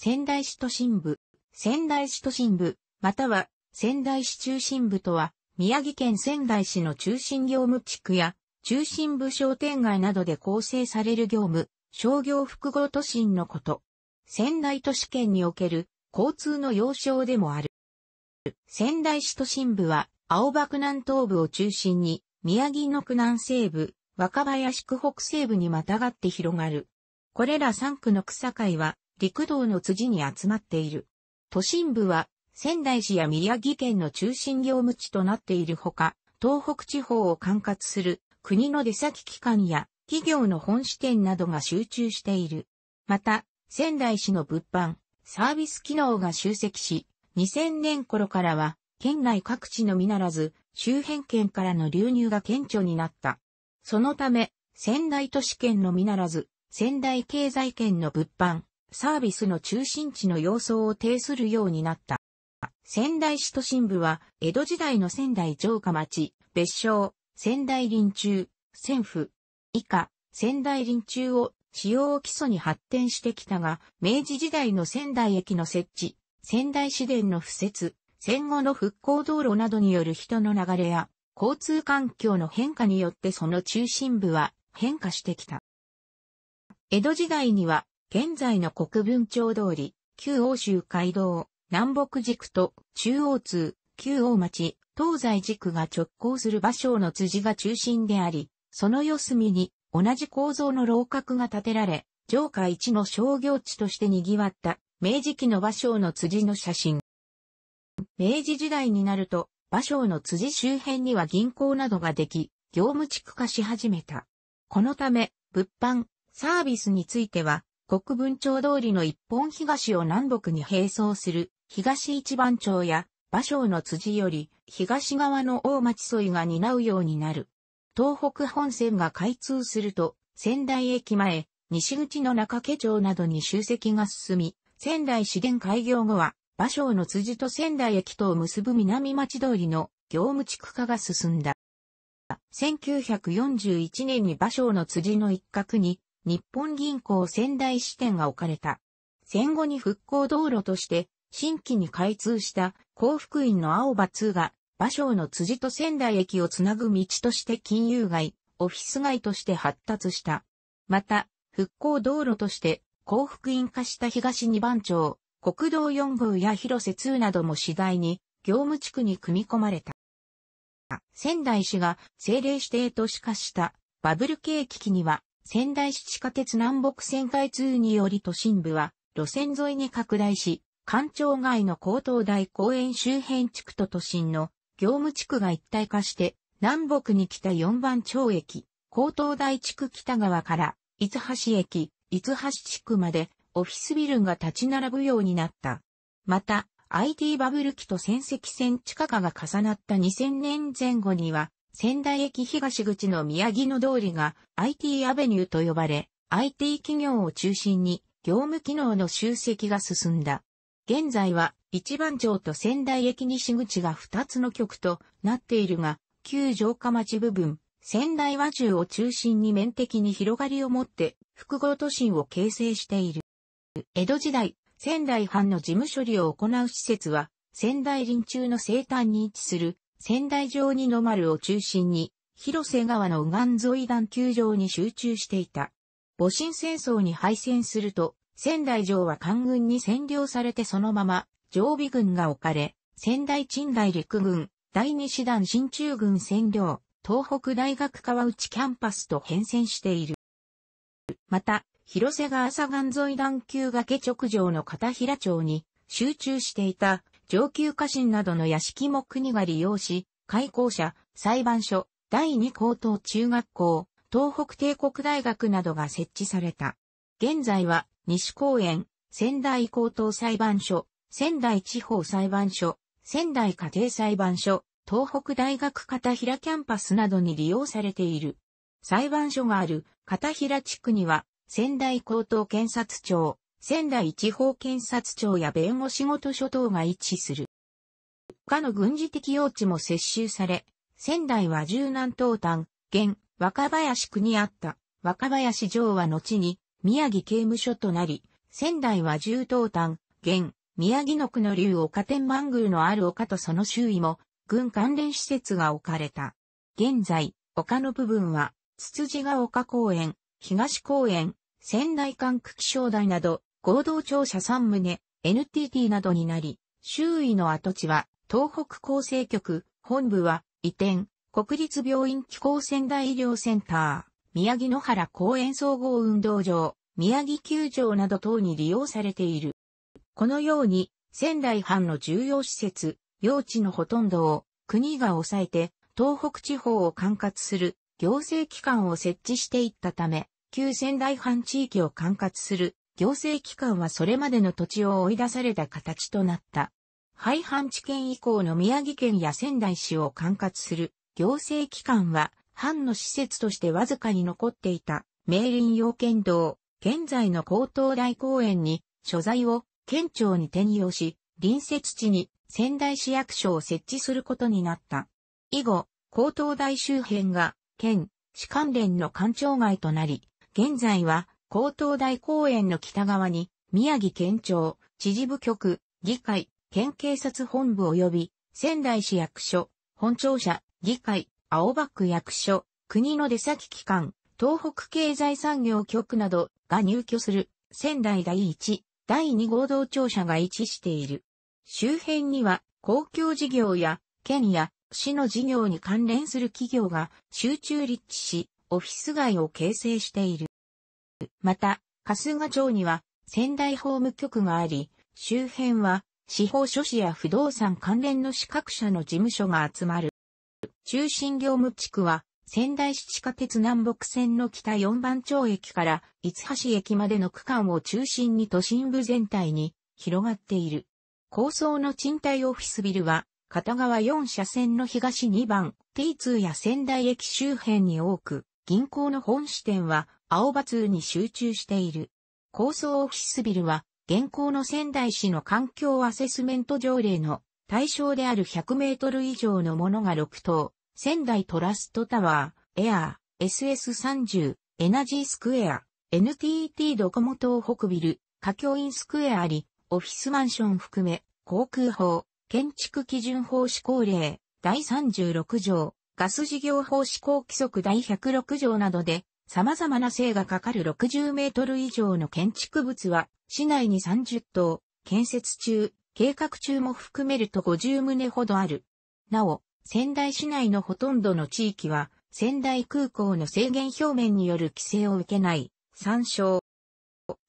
仙台市都心部、仙台市都心部、または仙台市中心部とは、宮城県仙台市の中心業務地区や中心部商店街などで構成される業務、商業複合都心のこと。仙台都市圏における交通の要衝でもある。仙台市都心部は青葉区南東部を中心に宮城の区南西部、若林区北西部にまたがって広がる。これら3区の区境は陸道の辻に集まっている。都心部は仙台市や宮城県の中心業務地となっているほか、東北地方を管轄する国の出先機関や企業の本支店などが集中している。また、仙台市の物販、サービス機能が集積し、2000年頃からは、県内各地のみならず、周辺県からの流入が顕著になった。そのため、仙台都市圏のみならず、仙台経済圏の物販、サービスの中心地の様相を呈するようになった。仙台市都心部は、江戸時代の仙台城下町、別称、仙台林中、仙府、以下、仙台林中を使用を基礎に発展してきたが、明治時代の仙台駅の設置、仙台市電の布設、戦後の復興道路などによる人の流れや、交通環境の変化によってその中心部は変化してきた。江戸時代には現在の国分町通り、旧欧州街道、南北軸と中央通、旧大町、東西軸が直行する場所の辻が中心であり、その四隅に同じ構造の楼閣が建てられ、上下一の商業地として賑わった明治期の場所の辻の写真。明治時代になると、場所の辻周辺には銀行などができ、業務地区化し始めた。このため、物販、サービスについては、国分町通りの一本東を南北に並走する東一番町や馬匠の辻より東側の大町沿いが担うようになる。東北本線が開通すると仙台駅前、西口の中家町などに集積が進み、仙台市電開業後は馬匠の辻と仙台駅とを結ぶ南町通りの業務地区化が進んだ。1941年に馬匠の辻の一角に日本銀行仙台支店が置かれた。戦後に復興道路として新規に開通した幸福院の青葉2が馬匠の辻と仙台駅をつなぐ道として金融街、オフィス街として発達した。また、復興道路として幸福院化した東二番町、国道4号や広瀬2なども次第に業務地区に組み込まれた。仙台市が政令指定都市化したバブル景気期には仙台市地下鉄南北線開通により都心部は路線沿いに拡大し、官庁街の高等台公園周辺地区と都心の業務地区が一体化して、南北に北4番町駅、高等台地区北側から、伊津橋駅、伊津橋地区までオフィスビルが立ち並ぶようになった。また、IT バブル期と戦績線地下化が重なった2000年前後には、仙台駅東口の宮城の通りが IT アベニューと呼ばれ、IT 企業を中心に業務機能の集積が進んだ。現在は一番町と仙台駅西口が2つの局となっているが、旧城下町部分、仙台和中を中心に面的に広がりを持って複合都心を形成している。江戸時代、仙台藩の事務処理を行う施設は仙台臨中の生誕に位置する仙台城二の丸を中心に、広瀬川の右岸沿い段球場に集中していた。戊辰戦争に敗戦すると、仙台城は官軍に占領されてそのまま、常備軍が置かれ、仙台鎮大陸軍、第二師団新中軍占領、東北大学川内キャンパスと変遷している。また、広瀬川左岸沿い段が崖直上の片平町に集中していた上級家臣などの屋敷も国が利用し、開校者、裁判所、第二高等中学校、東北帝国大学などが設置された。現在は、西公園、仙台高等裁判所、仙台地方裁判所、仙台家庭裁判所、東北大学片平キャンパスなどに利用されている。裁判所がある片平地区には、仙台高等検察庁、仙台地方検察庁や弁護士ごと諸等が一致する。他の軍事的用地も接収され、仙台は柔南東端、現、若林区にあった、若林城は後に、宮城刑務所となり、仙台は柔東端、現、宮城の区の竜岡天満宮のある丘とその周囲も、軍関連施設が置かれた。現在、丘の部分は、つつじが丘公園、東公園、仙台管区気象台など、合同庁舎3棟、NTT などになり、周囲の跡地は、東北厚生局、本部は、移転、国立病院機構仙台医療センター、宮城野原公園総合運動場、宮城球場など等に利用されている。このように、仙台藩の重要施設、用地のほとんどを国が抑えて東北地方を管轄する行政機関を設置していったため、旧仙台藩地域を管轄する行政機関はそれまでの土地を追い出された形となった。廃藩置県以降の宮城県や仙台市を管轄する行政機関は、藩の施設としてわずかに残っていた、明林要県道、現在の高等大公園に、所在を県庁に転用し、隣接地に仙台市役所を設置することになった。以後、高等大周辺が県、市関連の官庁街となり、現在は高等大公園の北側に、宮城県庁、知事部局、議会、県警察本部及び、仙台市役所、本庁舎、議会、青葉区役所、国の出先機関、東北経済産業局などが入居する仙台第一、第二合同庁舎が位置している。周辺には公共事業や県や市の事業に関連する企業が集中立地し、オフィス街を形成している。また、春日町には仙台法務局があり、周辺は司法書士や不動産関連の資格者の事務所が集まる。中心業務地区は仙台市地下鉄南北線の北4番町駅から五橋駅までの区間を中心に都心部全体に広がっている。高層の賃貸オフィスビルは片側4車線の東2番 T2 や仙台駅周辺に多く、銀行の本支店は青葉通に集中している。高層オフィスビルは、現行の仙台市の環境アセスメント条例の対象である100メートル以上のものが6棟、仙台トラストタワー、エアー、SS30、エナジースクエア、NTT ドコモ東北ビル、華僑院スクエアあり、オフィスマンション含め、航空法、建築基準法施行令、第36条、ガス事業法施行規則第106条などで、様々な性がかかる60メートル以上の建築物は、市内に30棟、建設中、計画中も含めると50棟ほどある。なお、仙台市内のほとんどの地域は、仙台空港の制限表面による規制を受けない、参照。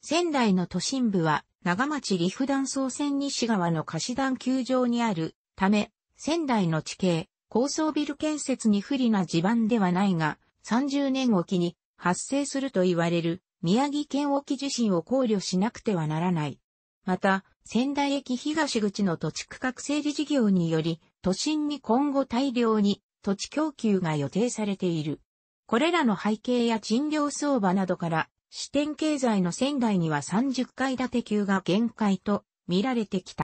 仙台の都心部は、長町リフ断層線西側の貸し段球場にあるため、仙台の地形、高層ビル建設に不利な地盤ではないが、30年おきに発生すると言われる宮城県沖地震を考慮しなくてはならない。また、仙台駅東口の土地区画整理事業により、都心に今後大量に土地供給が予定されている。これらの背景や賃料相場などから、支店経済の仙台には30階建て級が限界と見られてきた。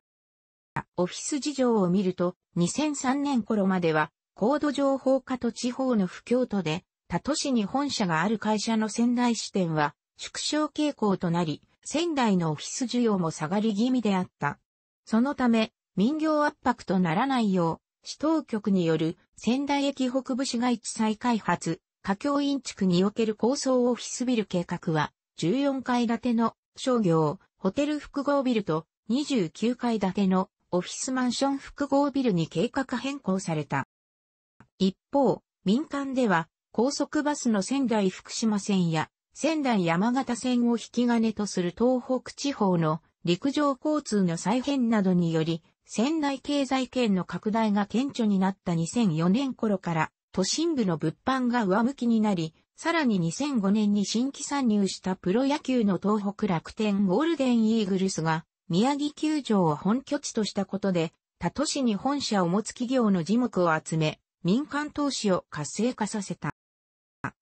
オフィス事情を見ると、2003年頃までは、高度情報化と地方の不況とで、他都市に本社がある会社の仙台支店は縮小傾向となり、仙台のオフィス需要も下がり気味であった。そのため、民業圧迫とならないよう、市当局による仙台駅北部市街地再開発、華強院地区における高層オフィスビル計画は、14階建ての商業、ホテル複合ビルと29階建てのオフィスマンション複合ビルに計画変更された。一方、民間では高速バスの仙台福島線や仙台山形線を引き金とする東北地方の陸上交通の再編などにより、仙台経済圏の拡大が顕著になった2004年頃から都心部の物販が上向きになり、さらに2005年に新規参入したプロ野球の東北楽天ゴールデンイーグルスが宮城球場を本拠地としたことで、他都市に本社を持つ企業の樹木を集め、民間投資を活性化させた。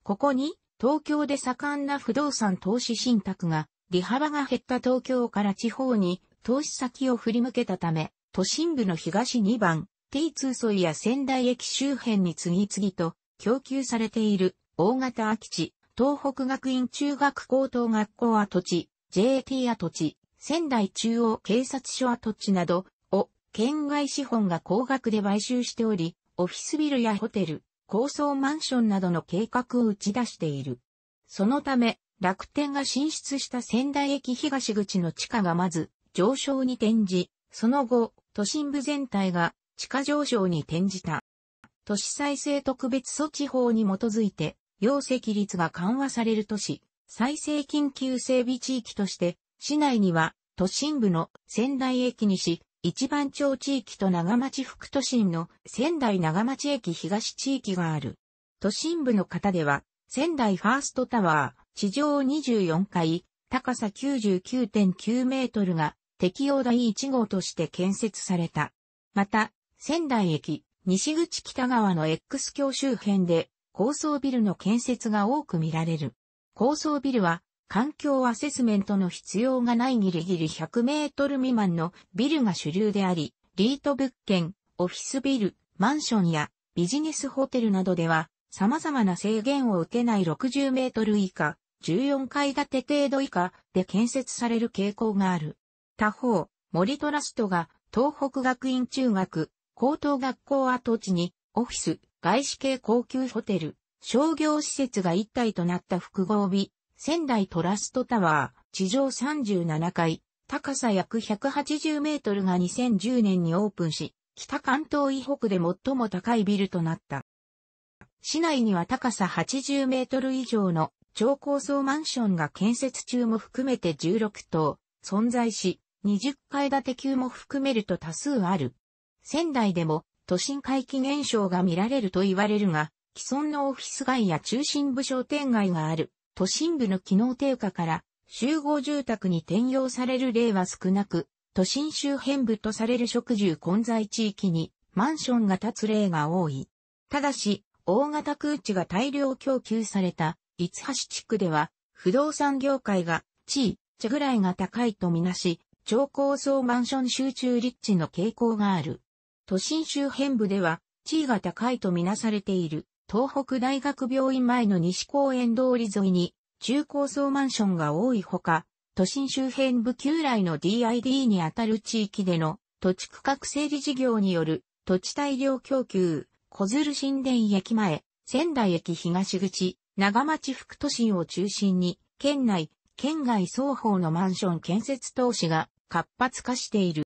ここに、東京で盛んな不動産投資信託が、利幅が減った東京から地方に投資先を振り向けたため、都心部の東2番、T2 ソいや仙台駅周辺に次々と供給されている大型空き地、東北学院中学高等学校跡地、JT 跡地、仙台中央警察署跡地などを県外資本が高額で買収しており、オフィスビルやホテル、高層マンションなどの計画を打ち出している。そのため、楽天が進出した仙台駅東口の地価がまず上昇に転じ、その後、都心部全体が地価上昇に転じた。都市再生特別措置法に基づいて、容積率が緩和される都市、再生緊急整備地域として、市内には都心部の仙台駅西、一番町地域と長町副都心の仙台長町駅東地域がある。都心部の方では、仙台ファーストタワー、地上24階、高さ99.9メートルが適用第1号として建設された。また、仙台駅、西口北側の X 橋周辺で高層ビルの建設が多く見られる。高層ビルは環境アセスメントの必要がないギリギリ100メートル未満のビルが主流であり、リート物件、オフィスビル、マンションやビジネスホテルなどでは様々な制限を受けない60メートル以下、14階建て程度以下で建設される傾向がある。他方、森トラストが東北学院中学、高等学校跡地にオフィス、外資系高級ホテル、商業施設が一体となった複合美仙台トラストタワー、地上37階、高さ約180メートルが2010年にオープンし、北関東以北で最も高いビルとなった。市内には高さ80メートル以上の超高層マンションが建設中も含めて16棟存在し、20階建て級も含めると多数ある。仙台でも都心回帰現象が見られると言われるが、既存のオフィス街や中心部商店街がある都心部の機能低下から集合住宅に転用される例は少なく、都心周辺部とされる食住混在地域にマンションが建つ例が多い。ただし、大型空地が大量供給された、五橋地区では、不動産業界が、地位、地ぐらいが高いとみなし、超高層マンション集中立地の傾向がある。都心周辺部では、地位が高いとみなされている。東北大学病院前の西公園通り沿いに、中高層マンションが多いほか、都心周辺部旧来の DID にあたる地域での土地区画整理事業による土地大量供給、小鶴新田駅前、仙台駅東口、長町副都心を中心に、県内、県外双方のマンション建設投資が活発化している。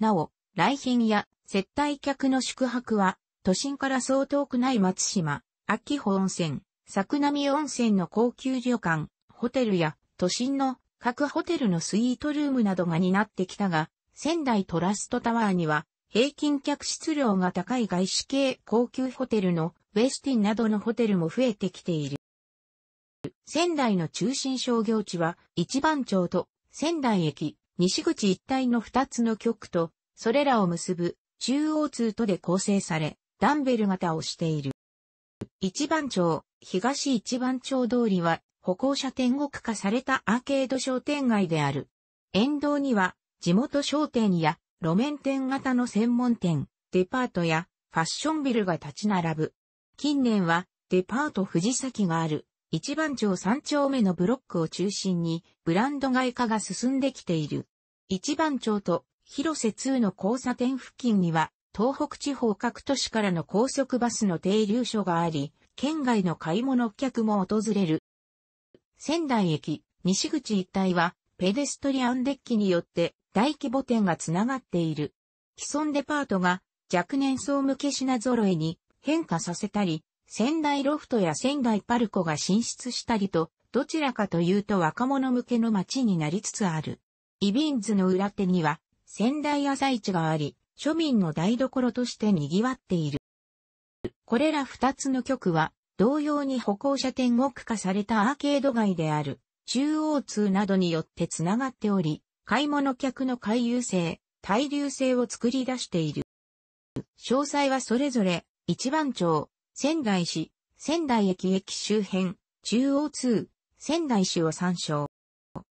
なお、来賓や接待客の宿泊は都心からそう遠くない松島、秋穂温泉、作並温泉の高級旅館、ホテルや都心の各ホテルのスイートルームなどが担ってきたが、仙台トラストタワーには平均客室量が高い外資系高級ホテルのウェスティンなどのホテルも増えてきている。仙台の中心商業地は一番町と仙台駅、西口一帯の2つの局と、それらを結ぶ中央通とで構成され、ダンベル型をしている。一番町、東一番町通りは歩行者天国化されたアーケード商店街である。沿道には地元商店や路面店型の専門店、デパートやファッションビルが立ち並ぶ。近年はデパート藤崎がある一番町三丁目のブロックを中心にブランド外化が進んできている。一番町と広瀬通の交差点付近には東北地方各都市からの高速バスの停留所があり、県外の買い物客も訪れる。仙台駅、西口一帯は、ペデストリアンデッキによって大規模店がつながっている。既存デパートが若年層向け品揃えに変化させたり、仙台ロフトや仙台パルコが進出したりと、どちらかというと若者向けの街になりつつある。イビンズの裏手には仙台朝市があり、庶民の台所として賑わっている。これら二つの局は、同様に歩行者天国化されたアーケード街である、中央通などによってつながっており、買い物客の回遊性、滞留性を作り出している。詳細はそれぞれ、一番町、仙台市、仙台駅駅周辺、中央通、仙台市を参照。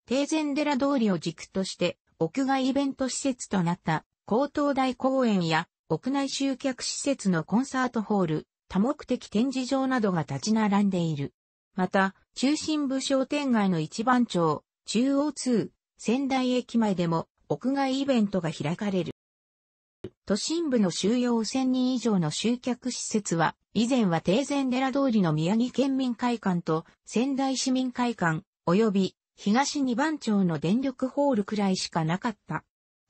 定禅寺通りを軸として、屋外イベント施設となった高等大公園や屋内集客施設のコンサートホール、多目的展示場などが立ち並んでいる。また、中心部商店街の一番町、中央通、仙台駅前でも屋外イベントが開かれる。都心部の収容1000人以上の集客施設は、以前は定前寺通りの宮城県民会館と仙台市民会館、及び東二番町の電力ホールくらいしかなかった。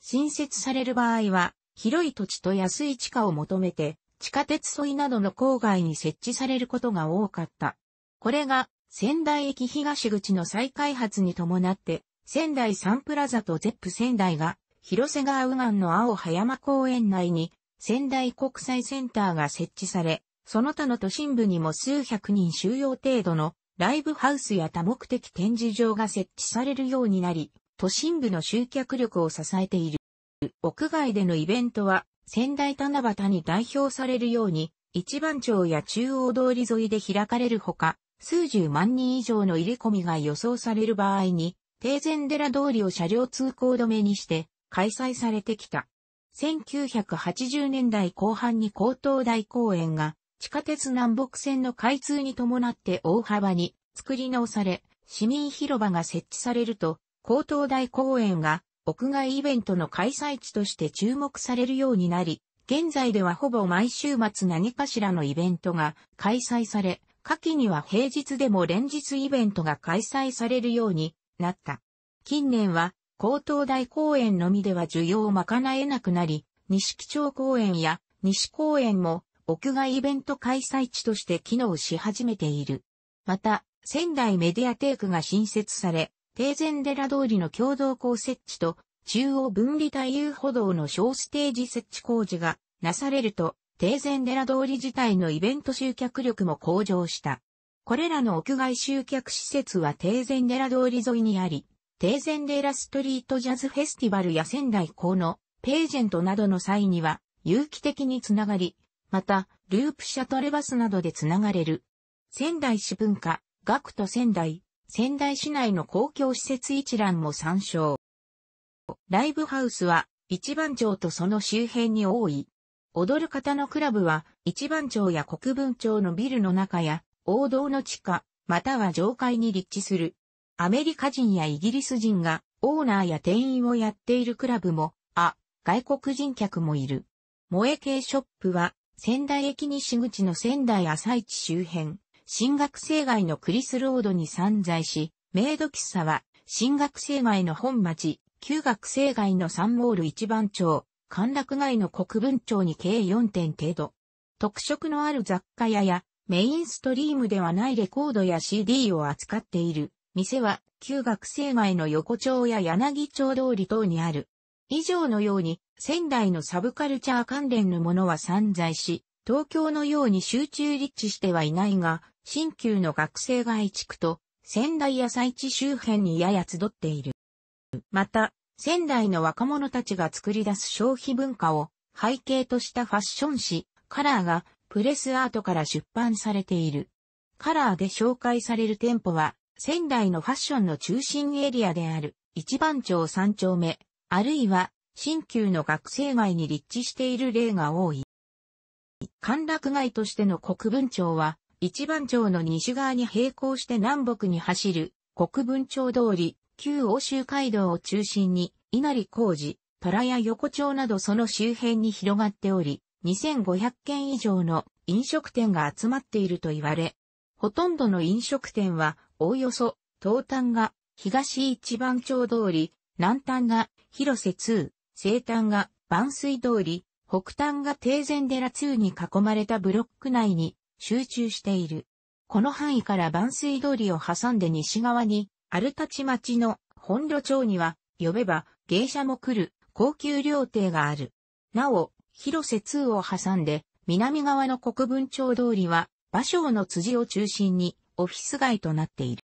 新設される場合は、広い土地と安い地下を求めて、地下鉄沿いなどの郊外に設置されることが多かった。これが、仙台駅東口の再開発に伴って、仙台サンプラザとゼップ仙台が、広瀬川右岸の青葉山公園内に、仙台国際センターが設置され、その他の都心部にも数百人収容程度のライブハウスや多目的展示場が設置されるようになり、都心部の集客力を支えている。屋外でのイベントは、仙台七夕に代表されるように、一番町や中央通り沿いで開かれるほか、数十万人以上の入れ込みが予想される場合に、定前寺通りを車両通行止めにして開催されてきた。1980年代後半に高等大公園が地下鉄南北線の開通に伴って大幅に作り直され、市民広場が設置されると、高等大公園が屋外イベントの開催地として注目されるようになり、現在ではほぼ毎週末何かしらのイベントが開催され、夏季には平日でも連日イベントが開催されるようになった。近年は、高等大公園のみでは需要を賄えなくなり、西木町公園や西公園も屋外イベント開催地として機能し始めている。また、仙台メディアテークが新設され、定禅寺通りの共同校設置と、中央分離帯遊歩道の小ステージ設置工事がなされると、定禅寺通り自体のイベント集客力も向上した。これらの屋外集客施設は定禅寺通り沿いにあり、定禅寺ストリートジャズフェスティバルや仙台港のページェントなどの際には有機的につながり、また、ループシャトルバスなどでつながれる。仙台市文化、学徒仙台、仙台市内の公共施設一覧も参照。ライブハウスは一番町とその周辺に多い。踊る方のクラブは一番町や国分町のビルの中や王道の地下、または上階に立地する。アメリカ人やイギリス人がオーナーや店員をやっているクラブも、あ、外国人客もいる。萌え系ショップは仙台駅西口の仙台朝市周辺。新学生街のクリスロードに散在し、メイド喫茶は、新学生街の本町、旧学生街のサンモール一番町、歓楽街の国分町に計4点程度。特色のある雑貨屋や、メインストリームではないレコードや CD を扱っている店は、旧学生街の横丁や柳町通り等にある。以上のように、仙台のサブカルチャー関連のものは散在し、東京のように集中立地してはいないが、新旧の学生街地区と仙台野菜地周辺にやや集っている。また、仙台の若者たちが作り出す消費文化を背景としたファッション誌、カラーがプレスアートから出版されている。カラーで紹介される店舗は、仙台のファッションの中心エリアである、一番町三丁目、あるいは、新旧の学生街に立地している例が多い。歓楽街としての国分町は、一番町の西側に並行して南北に走る国分町通り、旧欧州街道を中心に、稲荷工事、パラや横丁などその周辺に広がっており、2500件以上の飲食店が集まっていると言われ、ほとんどの飲食店は、おおよそ、東端が東一番町通り、南端が広瀬通、西端が万水通り、北端が定前寺通に囲まれたブロック内に集中している。この範囲から万水通りを挟んで西側に、アルタチ町の本路町には、呼べば芸者も来る高級料亭がある。なお、広瀬通を挟んで、南側の国分町通りは、馬匠の辻を中心に、オフィス街となっている。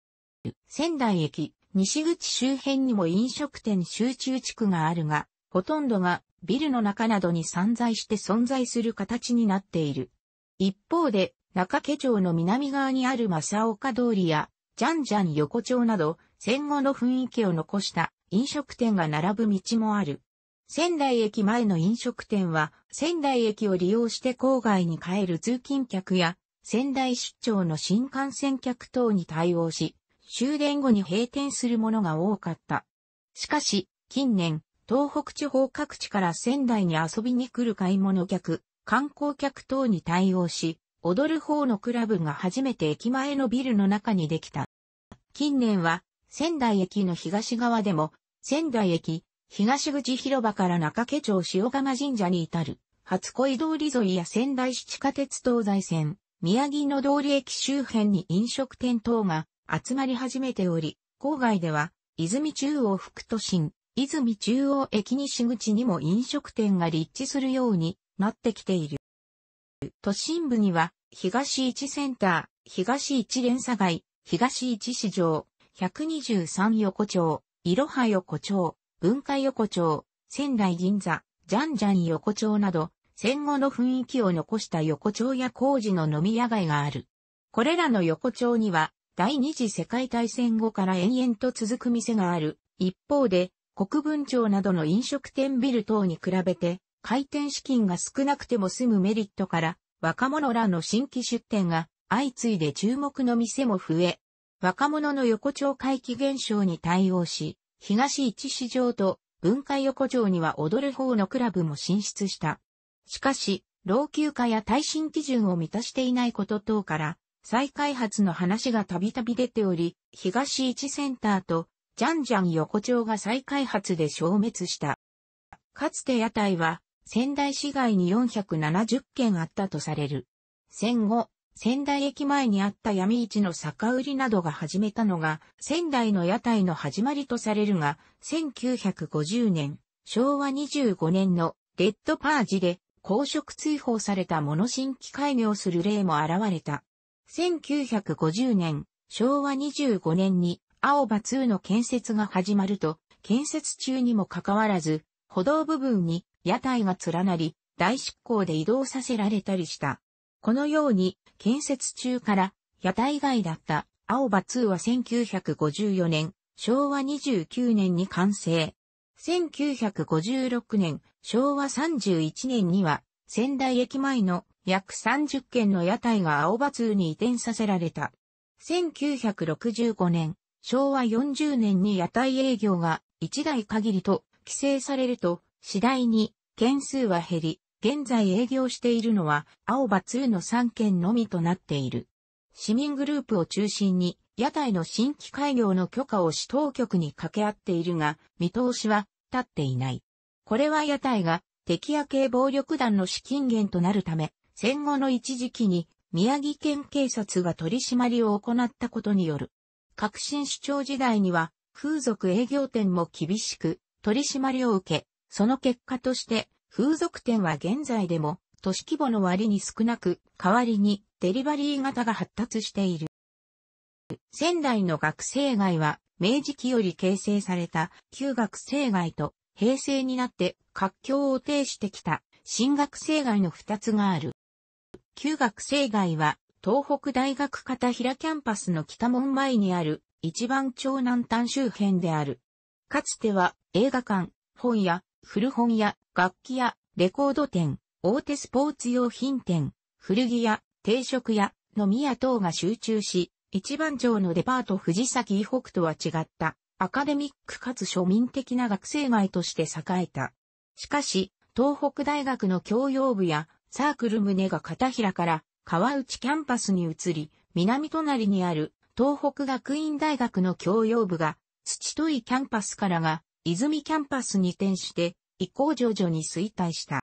仙台駅、西口周辺にも飲食店集中地区があるが、ほとんどがビルの中などに散在して存在する形になっている。一方で、中家町の南側にある正岡通りや、ジャンジャン横丁など、戦後の雰囲気を残した飲食店が並ぶ道もある。仙台駅前の飲食店は、仙台駅を利用して郊外に帰る通勤客や、仙台出張の新幹線客等に対応し、終電後に閉店するものが多かった。しかし、近年、東北地方各地から仙台に遊びに来る買い物客、観光客等に対応し、踊る方のクラブが初めて駅前のビルの中にできた。近年は、仙台駅の東側でも、仙台駅、東口広場から中家町塩釜神社に至る、初恋通り沿いや仙台市地下鉄東西線、宮城野通り駅周辺に飲食店等が集まり始めており、郊外では、泉中央副都心、泉中央駅西口にも飲食店が立地するようになってきている。都心部には東一センター、東一連鎖街、東一市場、123横丁、いろは横丁、文化横丁、仙台銀座、ジャンジャン横丁など、戦後の雰囲気を残した横丁や工事の飲み屋街がある。これらの横丁には、第二次世界大戦後から延々と続く店がある。一方で、国分町などの飲食店ビル等に比べて、開店資金が少なくても済むメリットから、若者らの新規出店が相次いで注目の店も増え、若者の横丁回帰現象に対応し、東一市場と文化横丁には踊る方のクラブも進出した。しかし、老朽化や耐震基準を満たしていないこと等から、再開発の話がたびたび出ており、東一センターとジャンジャン横丁が再開発で消滅した。かつて屋台は仙台市外に470件あったとされる。戦後、仙台駅前にあった闇市の酒売りなどが始めたのが、仙台の屋台の始まりとされるが、1950年、昭和25年のレッドパージで公職追放された物新規開業する例も現れた。1950年、昭和25年に青葉2の建設が始まると、建設中にもかかわらず、歩道部分に屋台が連なり、大執行で移動させられたりした。このように、建設中から屋台外だった青葉2は1954年、昭和29年に完成。1956年、昭和31年には、仙台駅前の約30軒の屋台が青葉通に移転させられた。1965年、昭和40年に屋台営業が1台限りと規制されると、次第に件数は減り、現在営業しているのは、青葉2の3件のみとなっている。市民グループを中心に、屋台の新規開業の許可を市当局に掛け合っているが、見通しは立っていない。これは屋台が敵夜系暴力団の資金源となるため、戦後の一時期に宮城県警察が取り締まりを行ったことによる。革新主張時代には、風俗営業店も厳しく取り締まりを受け、その結果として、風俗店は現在でも都市規模の割に少なく、代わりにデリバリー型が発達している。仙台の学生街は明治期より形成された旧学生街と平成になって活況を呈してきた新学生街の二つがある。旧学生街は東北大学片平キャンパスの北門前にある一番長南端周辺である。かつては映画館、本屋、古本屋、楽器屋、レコード店、大手スポーツ用品店、古着屋、定食屋、飲み屋等が集中し、一番町のデパート藤崎以北とは違った、アカデミックかつ庶民的な学生街として栄えた。しかし、東北大学の教養部やサークル胸が片平から川内キャンパスに移り、南隣にある東北学院大学の教養部が土といキャンパスからが泉キャンパスに転して、移行徐々に衰退した。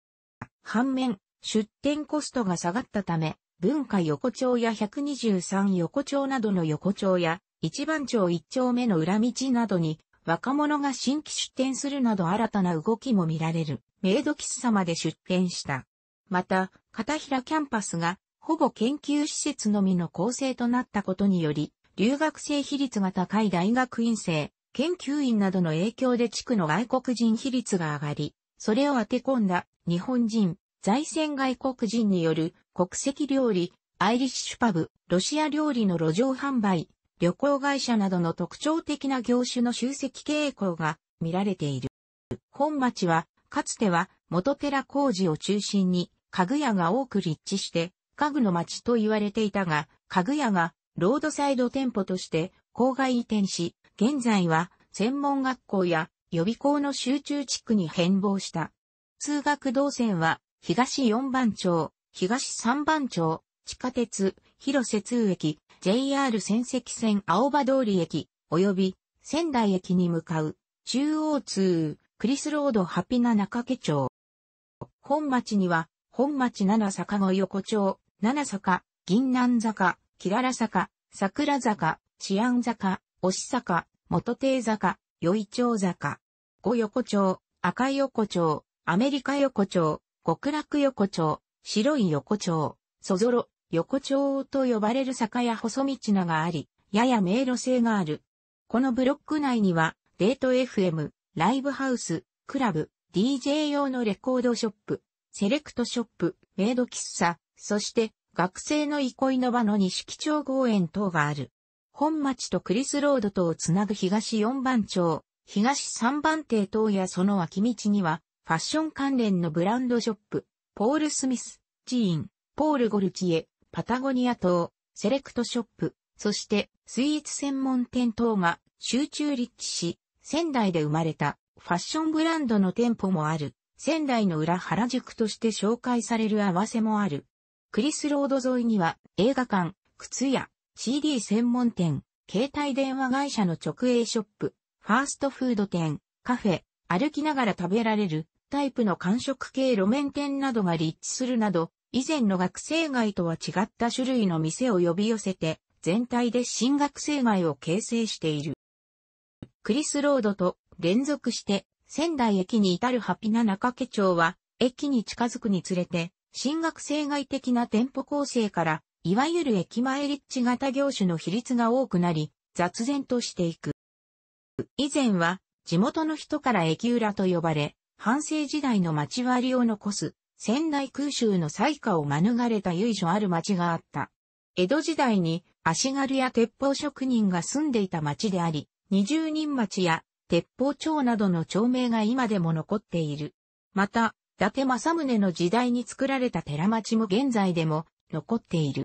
反面、出店コストが下がったため、文化横丁や123横丁などの横丁や、一番町一丁目の裏道などに、若者が新規出店するなど新たな動きも見られる、メイドキス様で出店した。また、片平キャンパスが、ほぼ研究施設のみの構成となったことにより、留学生比率が高い大学院生、研究員などの影響で地区の外国人比率が上がり、それを当て込んだ日本人、在戦外国人による国籍料理、アイリッシュパブ、ロシア料理の路上販売、旅行会社などの特徴的な業種の集積傾向が見られている。本町は、かつては元寺工事を中心に家具屋が多く立地して、家具の町と言われていたが、家具屋がロードサイド店舗として郊外移転し、現在は専門学校や予備校の集中地区に変貌した。通学動線は東4番町、東3番町、地下鉄、広瀬通駅、JR 仙石線青葉通り駅、及び仙台駅に向かう、中央通、クリスロードハピナ中家町。本町には、本町七坂の横丁、七坂、銀南坂、キララ坂、桜坂、治安坂、押坂、元定坂、与町坂、五横町、赤い横町、アメリカ横町、極楽横町、白い横町、そぞろ、横町と呼ばれる坂や細道名があり、やや迷路性がある。このブロック内には、デート FM、ライブハウス、クラブ、DJ 用のレコードショップ、セレクトショップ、メイド喫茶、そして学生の憩いの場の錦町公園等がある。本町とクリスロードとをつなぐ東4番町、東3番邸等やその脇道には、ファッション関連のブランドショップ、ポール・スミス、ジーン、ポール・ゴルチエ、パタゴニア等、セレクトショップ、そしてスイーツ専門店等が集中立地し、仙台で生まれたファッションブランドの店舗もある、仙台の裏原宿として紹介される合わせもある。クリスロード沿いには映画館、靴屋、CD 専門店、携帯電話会社の直営ショップ、ファーストフード店、カフェ、歩きながら食べられるタイプの間食系路面店などが立地するなど、以前の学生街とは違った種類の店を呼び寄せて、全体で新学生街を形成している。クリスロードと連続して仙台駅に至るハピナ中家町は、駅に近づくにつれて、新学生街的な店舗構成からいわゆる駅前立地型業種の比率が多くなり、雑然としていく。以前は、地元の人から駅裏と呼ばれ、半世時代の町割りを残す、仙台空襲の災禍を免れた由緒ある町があった。江戸時代に足軽や鉄砲職人が住んでいた町であり、二十人町や鉄砲町などの町名が今でも残っている。また、伊達政宗の時代に作られた寺町も現在でも残っている。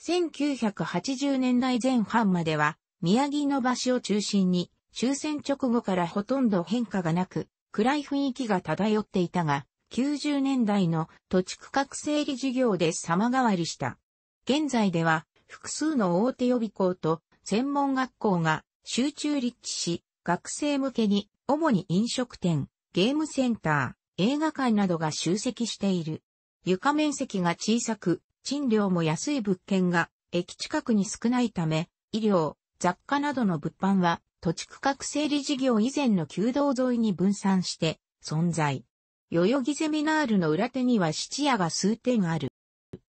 1980年代前半までは、宮城場橋を中心に、終戦直後からほとんど変化がなく、暗い雰囲気が漂っていたが、90年代の土地区画整理事業で様変わりした。現在では、複数の大手予備校と専門学校が集中立地し、学生向けに主に飲食店、ゲームセンター、映画館などが集積している。床面積が小さく、賃料も安い物件が駅近くに少ないため、医療、雑貨などの物販は土地区画整理事業以前の旧道沿いに分散して存在。代々木ゼミナールの裏手には質屋が数点ある。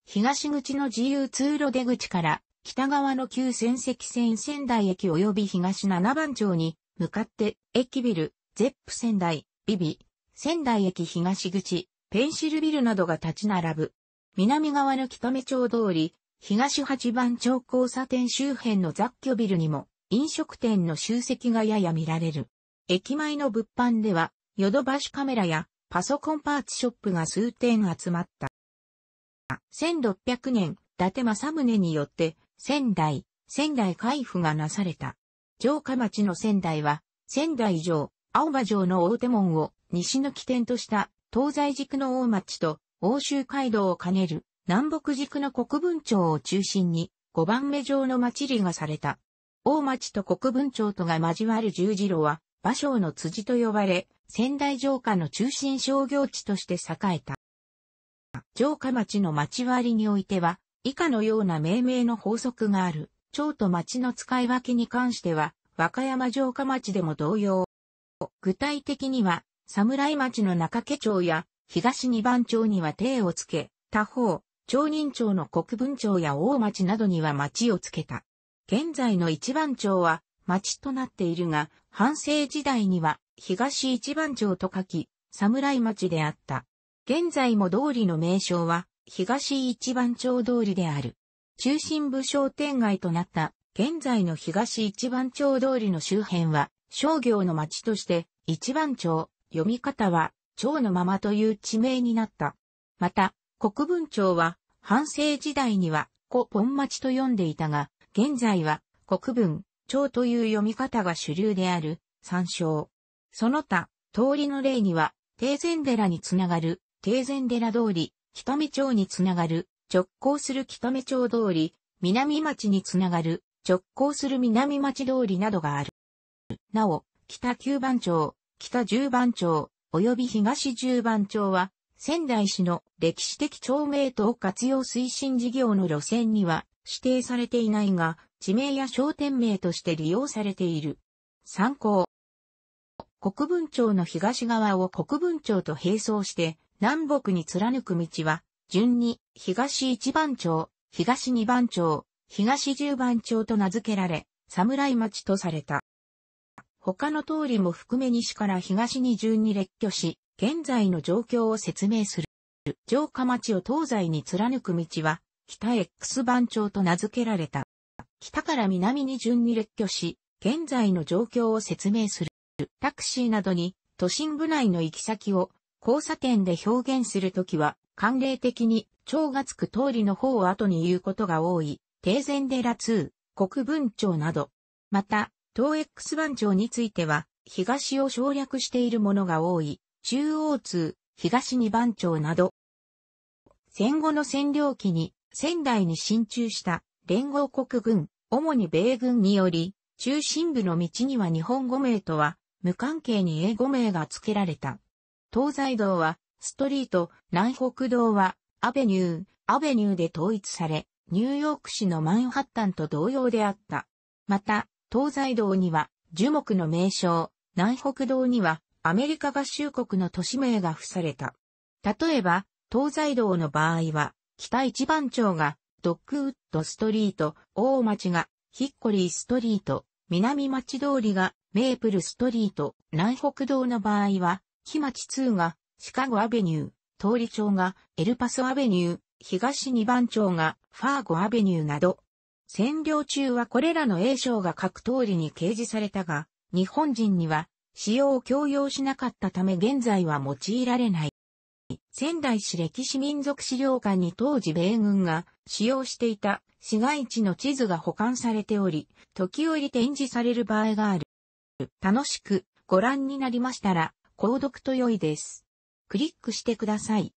東口の自由通路出口から北側の旧仙石線仙台駅及び東七番町に向かって駅ビル、ゼップ仙台、ビビ、仙台駅東口、ペンシルビルなどが立ち並ぶ。南側の北目町通り、東八番町交差点周辺の雑居ビルにも、飲食店の集積がやや見られる。駅前の物販では、ヨドバシカメラやパソコンパーツショップが数点集まった。1600年、伊達政宗によって、仙台、仙台開府がなされた。城下町の仙台は、仙台城、青葉城の大手門を西の起点とした東西軸の大町と欧州街道を兼ねる南北軸の国分町を中心に5番目上の町里がされた。大町と国分町とが交わる十字路は馬匠の辻と呼ばれ、仙台城下の中心商業地として栄えた。城下町の町割においては、以下のような命名の法則がある。町と町の使い分けに関しては、和歌山城下町でも同様。具体的には、侍町の中家町や東二番町には邸をつけ、他方、町人町の国分町や大町などには町をつけた。現在の一番町は町となっているが、半生時代には東一番町と書き、侍町であった。現在も通りの名称は東一番町通りである。中心部商店街となった現在の東一番町通りの周辺は商業の町として一番町、読み方は長のままという地名になった。また、国分町は、半世時代には、古本町と読んでいたが、現在は、国分、町という読み方が主流である、参照。その他、通りの例には、定禅寺につながる、定禅寺通り、北目町につながる、直行する北目町通り、南町につながる、直行する南町通りなどがある。なお、北九番町、北十番町、及び東十番町は、仙台市の歴史的町名等活用推進事業の路線には指定されていないが、地名や商店名として利用されている。参考。国分町の東側を国分町と並走して、南北に貫く道は、順に、東一番町、東二番町、東十番町と名付けられ、侍町とされた。他の通りも含め西から東に順に列挙し、現在の状況を説明する。城下町を東西に貫く道は、北 X 番町と名付けられた。北から南に順に列挙し、現在の状況を説明する。タクシーなどに都心部内の行き先を交差点で表現するときは、慣例的に、町がつく通りの方を後に言うことが多い、定前寺通、国分町など。また、東 X 番町については、東を省略しているものが多い、中央通、東二番町など。戦後の占領期に仙台に進駐した連合国軍、主に米軍により、中心部の道には日本語名とは無関係に英語名が付けられた。東西道はストリート、南北道はアベニュー、アベニューで統一され、ニューヨーク市のマンハッタンと同様であった。また、東西道には樹木の名称、南北道にはアメリカ合衆国の都市名が付された。例えば、東西道の場合は、北一番町がドッグウッドストリート、大町がヒッコリーストリート、南町通りがメープルストリート、南北道の場合は、木町2がシカゴアベニュー、通り町がエルパスアベニュー、東二番町がファーゴアベニューなど占領中はこれらの英称が各通りに掲示されたが、日本人には使用を強要しなかったため現在は用いられない。仙台市歴史民族資料館に当時米軍が使用していた市街地の地図が保管されており、時折展示される場合がある。楽しくご覧になりましたら、購読と良いです。クリックしてください。